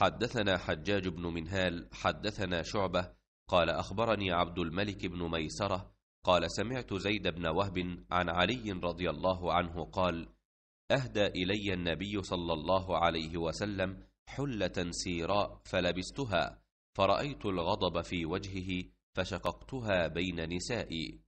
حدثنا حجاج بن منهال حدثنا شعبة قال أخبرني عبد الملك بن ميسرة قال سمعت زيد بن وهب عن علي رضي الله عنه قال أهدى إلي النبي صلى الله عليه وسلم حلة سيراء فلبستها فرأيت الغضب في وجهه فشققتها بين نسائي